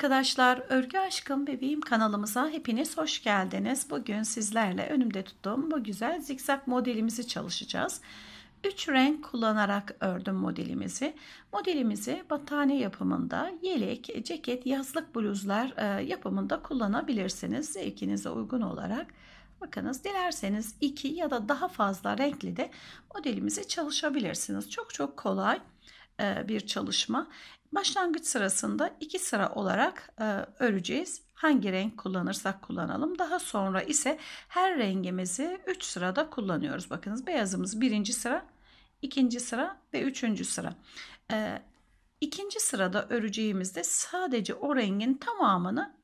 arkadaşlar, Örgü Aşkım Bebeğim kanalımıza hepiniz hoş geldiniz. Bugün sizlerle önümde tuttuğum bu güzel zikzak modelimizi çalışacağız. 3 renk kullanarak ördüm modelimizi. Modelimizi battaniye yapımında, yelek, ceket, yazlık bluzlar e, yapımında kullanabilirsiniz. Zevkinize uygun olarak. Bakınız dilerseniz 2 ya da daha fazla renkli de modelimizi çalışabilirsiniz. Çok çok kolay e, bir çalışma. Başlangıç sırasında iki sıra olarak e, öreceğiz. Hangi renk kullanırsak kullanalım. Daha sonra ise her rengimizi 3 sırada kullanıyoruz. Bakınız beyazımız birinci sıra, ikinci sıra ve üçüncü sıra. E, ikinci sırada öreceğimizde sadece o rengin tamamını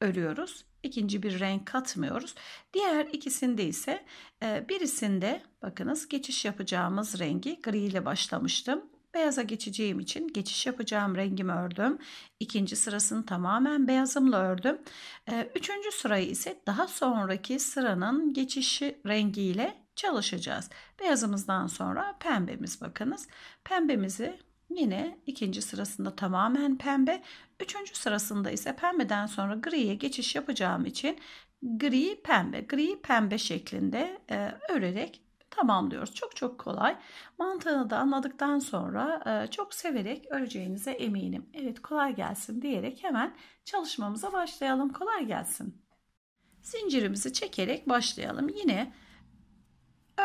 örüyoruz. İkinci bir renk katmıyoruz. Diğer ikisinde ise e, birisinde bakınız geçiş yapacağımız rengi gri ile başlamıştım. Beyaza geçeceğim için geçiş yapacağım rengimi ördüm. İkinci sırasını tamamen beyazımla ördüm. Ee, üçüncü sırayı ise daha sonraki sıranın geçişi rengiyle çalışacağız. Beyazımızdan sonra pembemiz bakınız. Pembemizi yine ikinci sırasında tamamen pembe. Üçüncü sırasında ise pembeden sonra griye geçiş yapacağım için gri pembe, gri pembe şeklinde e, örerek Tamam diyoruz. Çok çok kolay. Mantığını da anladıktan sonra e, çok severek öreceğinize eminim. Evet kolay gelsin diyerek hemen çalışmamıza başlayalım. Kolay gelsin. Zincirimizi çekerek başlayalım. Yine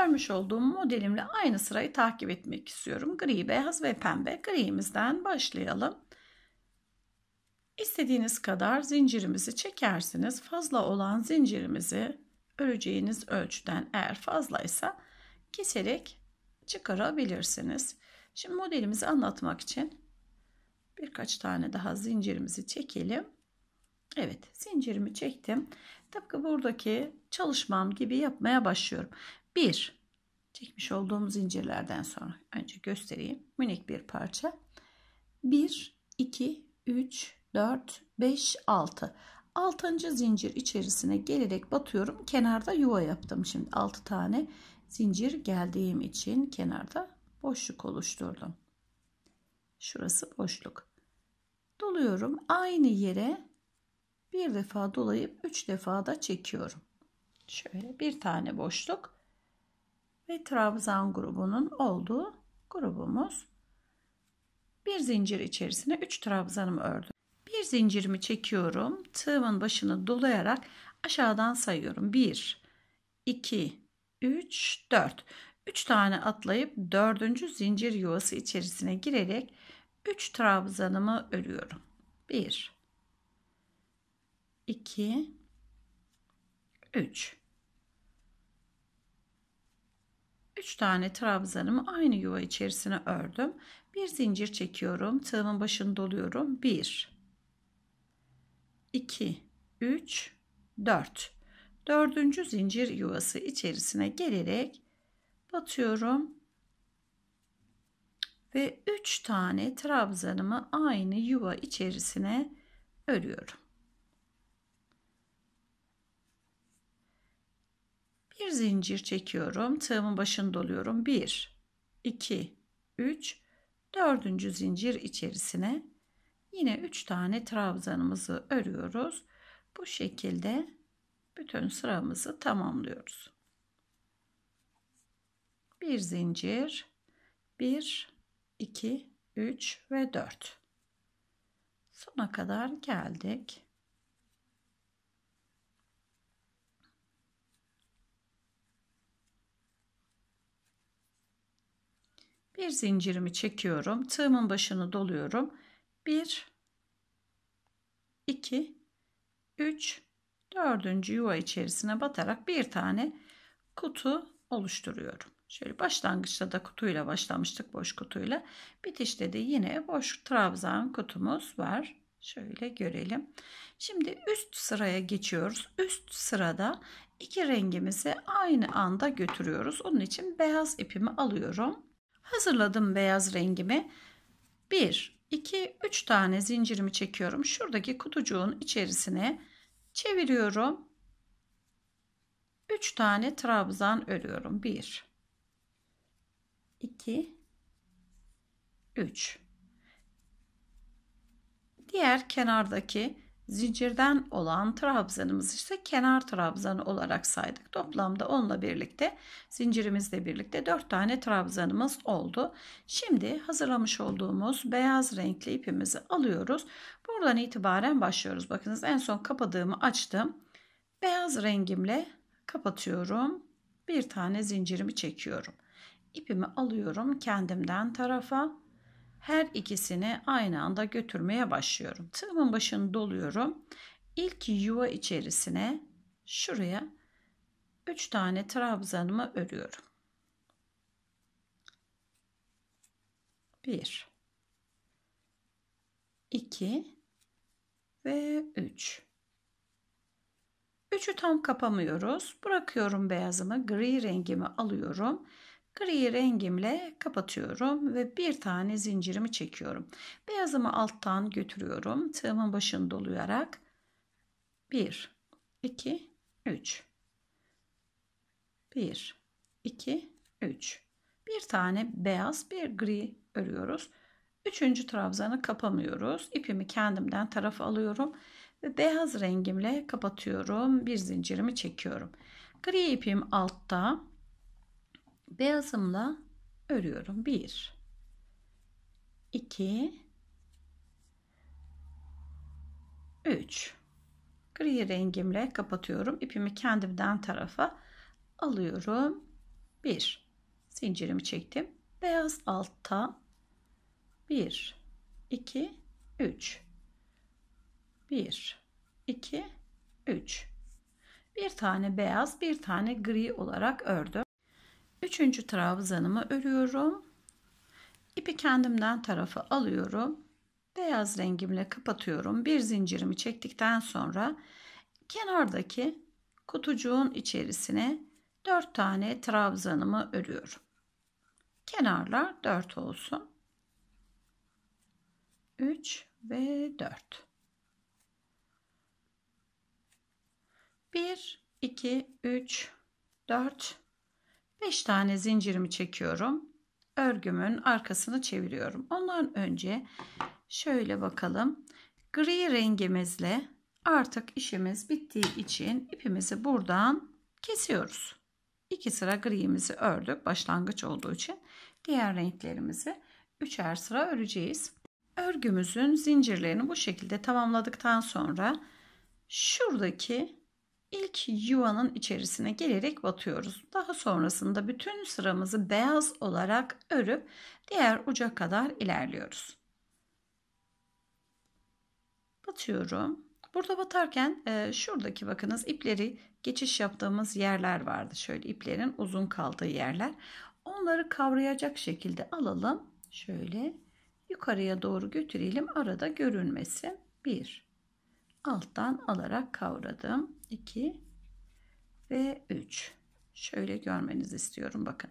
Örmüş olduğum modelimle aynı sırayı takip etmek istiyorum. Gri, beyaz ve pembe. Griimizden başlayalım. İstediğiniz kadar zincirimizi çekersiniz. Fazla olan zincirimizi öreceğiniz ölçüden eğer fazlaysa keserek çıkarabilirsiniz. Şimdi modelimizi anlatmak için birkaç tane daha zincirimizi çekelim. Evet zincirimi çektim. Tıpkı buradaki çalışmam gibi yapmaya başlıyorum. 1 çekmiş olduğum zincirlerden sonra önce göstereyim. Minik bir parça. 1 2 3 4 5 6 6. zincir içerisine gelerek batıyorum. Kenarda yuva yaptım. Şimdi 6 tane zincir geldiğim için kenarda boşluk oluşturdum. Şurası boşluk. Doluyorum. Aynı yere bir defa dolayıp üç defa da çekiyorum. Şöyle bir tane boşluk ve trabzan grubunun olduğu grubumuz. Bir zincir içerisine üç trabzanımı ördüm. Bir zincirimi çekiyorum. Tığımın başını dolayarak aşağıdan sayıyorum. 1 2 3, 4. 3 tane atlayıp 4. zincir yuvası içerisine girerek 3 trabzanımı örüyorum. 1 2 3 3 tane trabzanımı aynı yuva içerisine ördüm. Bir zincir çekiyorum. Tığımın başını doluyorum. 1 2 3 4 dördüncü zincir yuvası içerisine gelerek batıyorum ve 3 tane trabzanımı aynı yuva içerisine örüyorum. Bir zincir çekiyorum. Tığımın başını doluyorum. 1 2 3 dördüncü zincir içerisine yine 3 tane trabzanımızı örüyoruz. Bu şekilde bütün sıramızı tamamlıyoruz. Bir zincir 1 2 3 ve 4 sona kadar geldik. Bir zincirimi çekiyorum. Tığımın başını doluyorum. 1 2 3 dördüncü yuva içerisine batarak bir tane kutu oluşturuyorum. Şöyle başlangıçta da kutuyla başlamıştık boş kutuyla. Bitişte de yine boş trabzan kutumuz var. Şöyle görelim. Şimdi üst sıraya geçiyoruz. Üst sırada iki rengimizi aynı anda götürüyoruz. Onun için beyaz ipimi alıyorum. Hazırladım beyaz rengimi. 1, 2, 3 tane zincirimi çekiyorum. Şuradaki kutucuğun içerisine çeviriyorum. 3 tane trabzan örüyorum. 1 2 3 Diğer kenardaki zincirden olan trabzanımız ise kenar trabzanı olarak saydık. Toplamda onunla birlikte zincirimizle birlikte 4 tane trabzanımız oldu. Şimdi hazırlamış olduğumuz beyaz renkli ipimizi alıyoruz. Buradan itibaren başlıyoruz. Bakınız en son kapadığımı açtım. Beyaz rengimle kapatıyorum. Bir tane zincirimi çekiyorum. İpimi alıyorum kendimden tarafa her ikisini aynı anda götürmeye başlıyorum. Tığımın başını doluyorum. İlk yuva içerisine şuraya 3 tane trabzanımı örüyorum. 1 2 ve 3 3'ü tam kapamıyoruz. Bırakıyorum beyazımı, gri rengimi alıyorum Gri rengimle kapatıyorum ve bir tane zincirimi çekiyorum. Beyazımı alttan götürüyorum. Tığımın başını doluyarak. 1 2 3 1 2 3 bir tane beyaz bir gri örüyoruz. Üçüncü trabzanı kapamıyoruz. İpimi kendimden tarafa alıyorum ve beyaz rengimle kapatıyorum. Bir zincirimi çekiyorum. Gri ipim altta beyazımla örüyorum. 1 2 3 Gri rengimle kapatıyorum. İpimi kendimden tarafa alıyorum. 1 Zincirimi çektim. Beyaz altta 1 2 3 1 2 3 bir tane beyaz bir tane gri olarak ördüm Üçüncü trabzanımı örüyorum. İpi kendimden tarafı alıyorum. Beyaz rengimle kapatıyorum. Bir zincirimi çektikten sonra kenardaki kutucuğun içerisine dört tane trabzanımı örüyorum. Kenarlar dört olsun. 3 ve 4. 1 2 3 4 5 tane zincirimi çekiyorum. Örgümün arkasını çeviriyorum. Ondan önce şöyle bakalım. Gri rengimizle artık işimiz bittiği için ipimizi buradan kesiyoruz. İki sıra griyimizi ördük başlangıç olduğu için. Diğer renklerimizi üçer sıra öreceğiz. Örgümüzün zincirlerini bu şekilde tamamladıktan sonra şuradaki ilk yuvanın içerisine gelerek batıyoruz. Daha sonrasında bütün sıramızı beyaz olarak örüp diğer uca kadar ilerliyoruz. Batıyorum. Burada batarken e, şuradaki bakınız ipleri geçiş yaptığımız yerler vardı. Şöyle iplerin uzun kaldığı yerler. Onları kavrayacak şekilde alalım. Şöyle yukarıya doğru götürelim. Arada görünmesi. Bir. Alttan alarak kavradım. 2 ve 3. Şöyle görmenizi istiyorum bakın.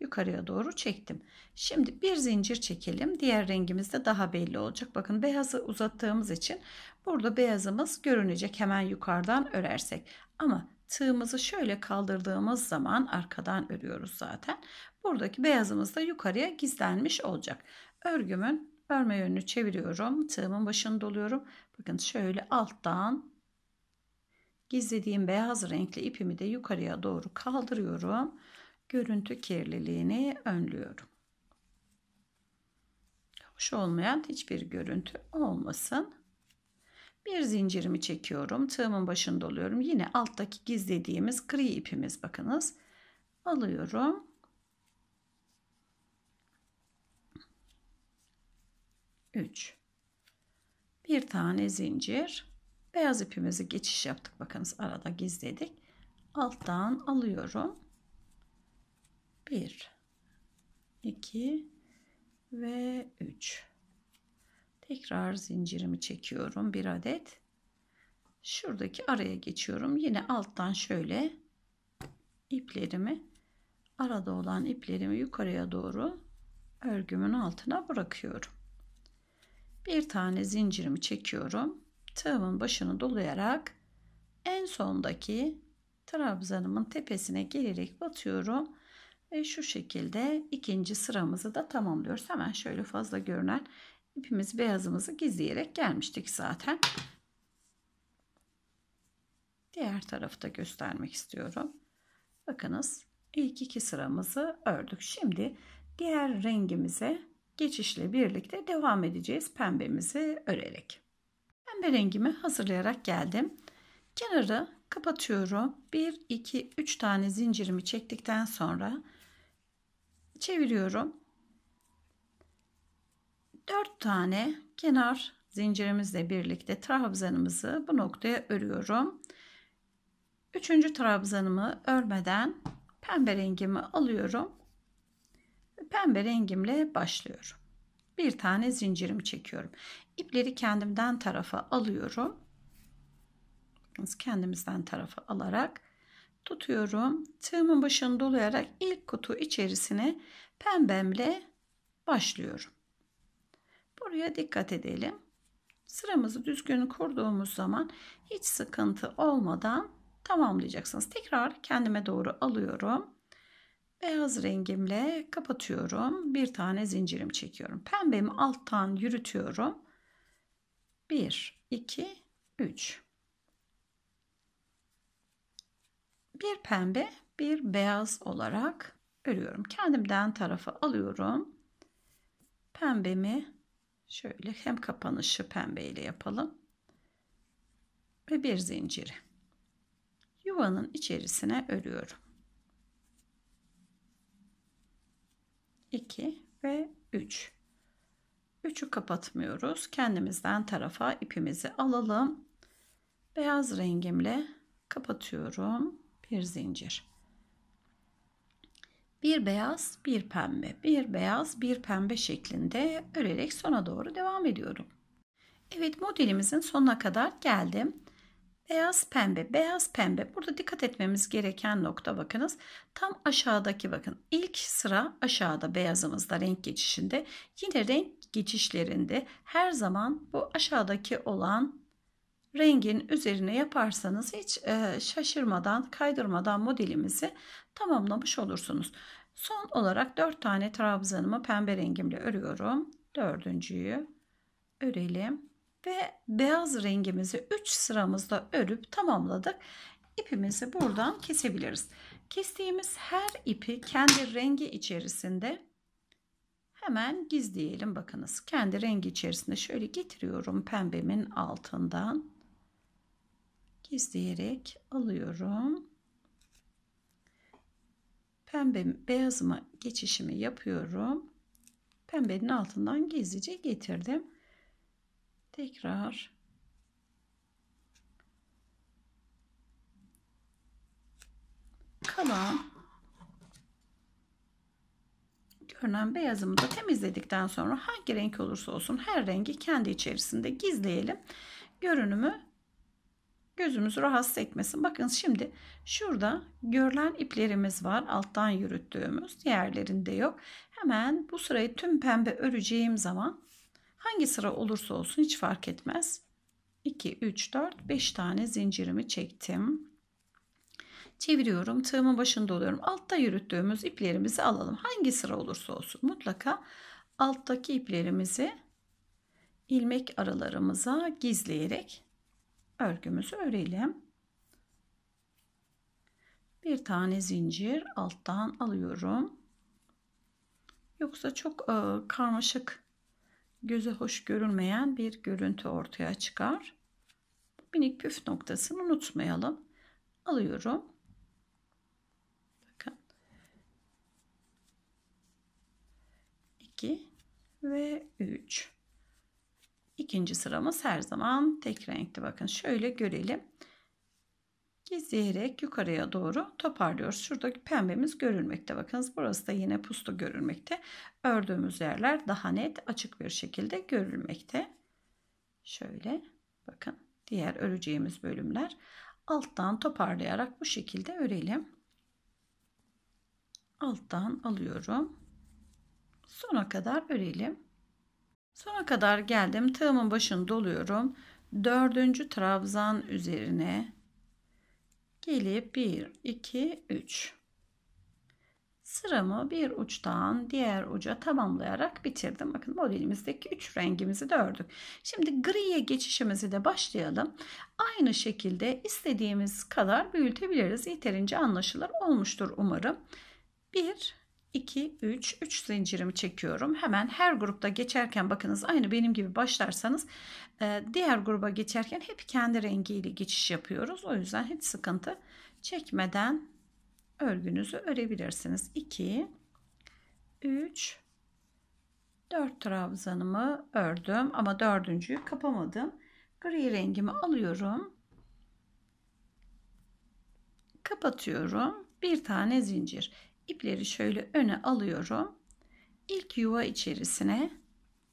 Yukarıya doğru çektim. Şimdi bir zincir çekelim. Diğer rengimiz de daha belli olacak. Bakın beyazı uzattığımız için burada beyazımız görünecek hemen yukarıdan örersek. Ama tığımızı şöyle kaldırdığımız zaman arkadan örüyoruz zaten. Buradaki beyazımız da yukarıya gizlenmiş olacak. Örgümün örme yönünü çeviriyorum. Tığımın başını doluyorum. Bakın şöyle alttan Gizlediğim beyaz renkli ipimi de yukarıya doğru kaldırıyorum. Görüntü kirliliğini önlüyorum. Hoş olmayan hiçbir görüntü olmasın. Bir zincirimi çekiyorum. Tığımın başını doluyorum. Yine alttaki gizlediğimiz gri ipimiz bakınız. Alıyorum. Üç. Bir tane zincir. Beyaz ipimizi geçiş yaptık. Bakınız arada gizledik. Alttan alıyorum. 1 2 ve 3 tekrar zincirimi çekiyorum bir adet şuradaki araya geçiyorum yine alttan şöyle iplerimi arada olan iplerimi yukarıya doğru örgümün altına bırakıyorum bir tane zincirimi çekiyorum tığımın başını dolayarak en sondaki trabzanımın tepesine gelerek batıyorum. Ve şu şekilde ikinci sıramızı da tamamlıyoruz. Hemen şöyle fazla görünen ipimiz beyazımızı gizleyerek gelmiştik zaten. Diğer tarafı da göstermek istiyorum. Bakınız ilk iki sıramızı ördük. Şimdi diğer rengimize geçişle birlikte devam edeceğiz pembemizi örerek. Pembe rengimi hazırlayarak geldim. Kenarı kapatıyorum. 1, 2, 3 tane zincirimi çektikten sonra çeviriyorum. 4 tane kenar zincirimizle birlikte trabzanımızı bu noktaya örüyorum. Üçüncü trabzanımı örmeden pembe rengimi alıyorum. Pembe rengimle başlıyorum. Bir tane zincirimi çekiyorum. İpleri kendimden tarafa alıyorum. Bakınız kendimizden tarafa alarak tutuyorum. Tığımın başını dolayarak ilk kutu içerisine pembemle başlıyorum. Buraya dikkat edelim. Sıramızı düzgün kurduğumuz zaman hiç sıkıntı olmadan tamamlayacaksınız. Tekrar kendime doğru alıyorum. Beyaz rengimle kapatıyorum. Bir tane zincirim çekiyorum. Pembemi alttan yürütüyorum. 1, 2, 3. Bir pembe, bir beyaz olarak örüyorum. Kendimden tarafa alıyorum. Pembemi şöyle hem kapanışı pembe ile yapalım. Ve bir zinciri. Yuvanın içerisine örüyorum. 2 ve 3. Üçü kapatmıyoruz. Kendimizden tarafa ipimizi alalım. Beyaz rengimle kapatıyorum. Bir zincir. Bir beyaz, bir pembe, bir beyaz, bir pembe şeklinde örerek sona doğru devam ediyorum. Evet modelimizin sonuna kadar geldim. Beyaz pembe, beyaz pembe. Burada dikkat etmemiz gereken nokta bakınız. Tam aşağıdaki bakın. ilk sıra aşağıda beyazımızda renk geçişinde. Yine renk geçişlerinde her zaman bu aşağıdaki olan rengin üzerine yaparsanız hiç e, şaşırmadan kaydırmadan modelimizi tamamlamış olursunuz. Son olarak 4 tane trabzanımı pembe rengimle örüyorum. Dördüncüyü örelim ve beyaz rengimizi 3 sıramızda örüp tamamladık. İpimizi buradan kesebiliriz. Kestiğimiz her ipi kendi rengi içerisinde Hemen gizleyelim bakınız. Kendi rengi içerisinde şöyle getiriyorum pembemin altından. Gizleyerek alıyorum. Pembe beyazıma geçişimi yapıyorum. Pembenin altından gizlice getirdim. Tekrar kalan Örneğin beyazımı da temizledikten sonra hangi renk olursa olsun her rengi kendi içerisinde gizleyelim. Görünümü gözümüzü rahatsız etmesin. Bakın şimdi şurada görülen iplerimiz var. Alttan yürüttüğümüz yerlerinde yok. Hemen bu sırayı tüm pembe öreceğim zaman hangi sıra olursa olsun hiç fark etmez. 2, 3, 4, 5 tane zincirimi çektim çeviriyorum. Tığımın başında oluyorum. Altta yürüttüğümüz iplerimizi alalım. Hangi sıra olursa olsun mutlaka alttaki iplerimizi ilmek aralarımıza gizleyerek örgümüzü örelim. Bir tane zincir alttan alıyorum. Yoksa çok e, karmaşık, göze hoş görünmeyen bir görüntü ortaya çıkar. Minik püf noktasını unutmayalım. Alıyorum. 2 ve 3. İkinci sıramız her zaman tek renkli. Bakın şöyle görelim. Gizleyerek yukarıya doğru toparlıyoruz. Şuradaki pembemiz görülmekte. Bakınız burası da yine pusta görülmekte. Ördüğümüz yerler daha net açık bir şekilde görülmekte. Şöyle bakın diğer öreceğimiz bölümler alttan toparlayarak bu şekilde örelim. Alttan alıyorum. Sona kadar örelim. Sona kadar geldim. Tığımın başını doluyorum. Dördüncü trabzan üzerine gelip 1, 2, 3. Sıramı bir uçtan diğer uca tamamlayarak bitirdim. Bakın modelimizdeki 3 rengimizi de ördük. Şimdi griye geçişimizi de başlayalım. Aynı şekilde istediğimiz kadar büyütebiliriz. Yeterince anlaşılır olmuştur umarım. 1, 2, 3, 3 zincirimi çekiyorum. Hemen her grupta geçerken bakınız aynı benim gibi başlarsanız e, diğer gruba geçerken hep kendi rengiyle geçiş yapıyoruz. O yüzden hiç sıkıntı çekmeden örgünüzü örebilirsiniz. 2, 3, 4 trabzanımı ördüm ama dördüncüyü kapamadım. Gri rengimi alıyorum. Kapatıyorum. Bir tane zincir. İpleri şöyle öne alıyorum. İlk yuva içerisine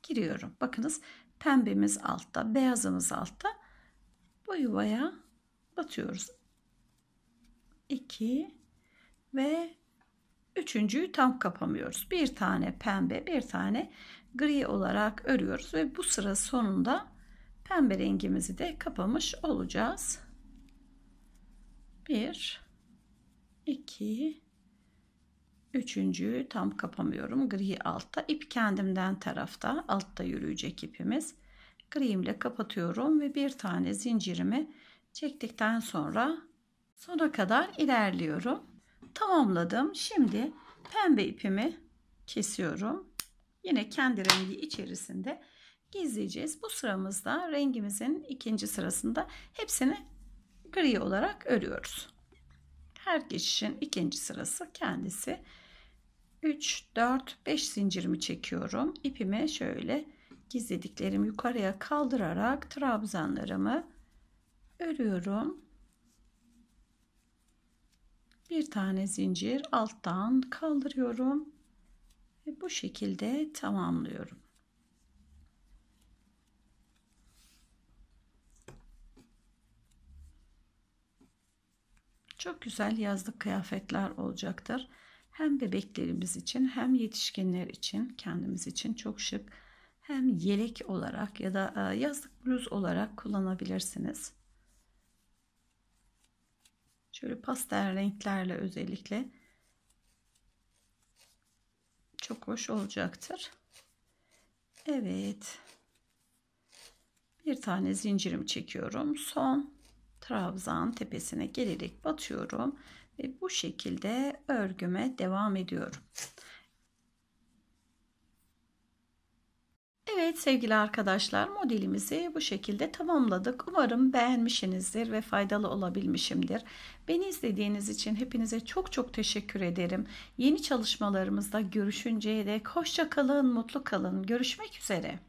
giriyorum. Bakınız pembemiz altta, beyazımız altta. Bu yuvaya batıyoruz. 2 ve üçüncüyü tam kapamıyoruz. Bir tane pembe, bir tane gri olarak örüyoruz ve bu sıra sonunda pembe rengimizi de kapamış olacağız. 1 2 Üçüncüyü tam kapamıyorum. Gri altta. ip kendimden tarafta. Altta yürüyecek ipimiz. Grimle kapatıyorum ve bir tane zincirimi çektikten sonra sona kadar ilerliyorum. Tamamladım. Şimdi pembe ipimi kesiyorum. Yine kendi rengi içerisinde gizleyeceğiz. Bu sıramızda rengimizin ikinci sırasında hepsini gri olarak örüyoruz. Her geçişin ikinci sırası kendisi. 3 4 5 zincirimi çekiyorum ipime şöyle gizlediklerimi yukarıya kaldırarak trabzanlarımı örüyorum bir tane zincir alttan kaldırıyorum ve bu şekilde tamamlıyorum çok güzel yazlık kıyafetler olacaktır hem bebeklerimiz için hem yetişkinler için kendimiz için çok şık hem yelek olarak ya da e, yazlık bluz olarak kullanabilirsiniz. Şöyle pastel renklerle özellikle çok hoş olacaktır. Evet. Bir tane zincirim çekiyorum. Son trabzan tepesine gelerek batıyorum. Ve bu şekilde örgüme devam ediyorum. Evet sevgili arkadaşlar modelimizi bu şekilde tamamladık. Umarım beğenmişsinizdir ve faydalı olabilmişimdir. Beni izlediğiniz için hepinize çok çok teşekkür ederim. Yeni çalışmalarımızda görüşünceye dek hoşça kalın, mutlu kalın. Görüşmek üzere.